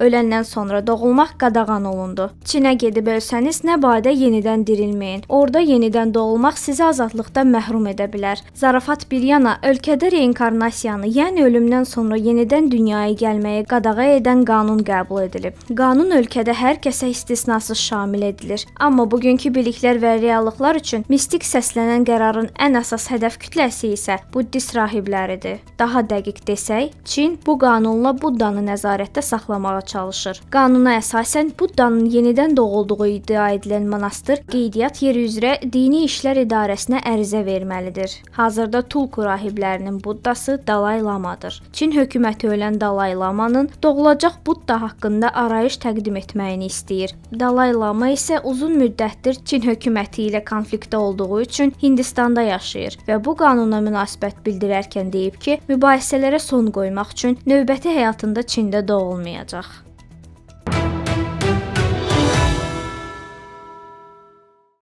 Öləndən sonra doğulmaq qadağan olundu. Çinə gedib ölsəniz, nə badə yenidən dirilməyin. Orda yenidən doğulmaq sizi azadlıqdan məhrum edə bilər. Zarafat bir yana, ölkədə reinkarnasiyanı, yəni ölümdən sonra yenidən dünyaya gəlməyi qadağa edən qanun qəbul edilib. Qanun ölkədə hər kəsə istisnasız şamil edilir. Amma bugünkü biliklər və reallıqlar üçün mistik səslənən qərarın ən əsas hədəf kütləsi isə buddist rahibləridir. Daha dəqiq desək, Çin bu qanunla Buddanı nəzarətdə saxlamağa çalışır. Qanuna əsasən Buddanın yenidən doğulduğu iddia edilən monastır qeydiyyat yeri üzrə Dini İşlər İdarəsinə ərizə verməlidir. Hazırda Tulku rahiblərinin Buddası Dalay Lamadır. Çin hökuməti ölən Dalay Lamanın doğulacaq Budda haqqında arayış təqdim etməyini istəyir. Dalay Lama isə uzun müddətdir Çin hökuməti ilə konfliktdə olduğu üçün Hindistanda yaşayır və bu qanuna münasibət bildirərkən deyib ki, mübahisələrə son qoymaq üçün növbəti həyatında Çində doğulmayacaq.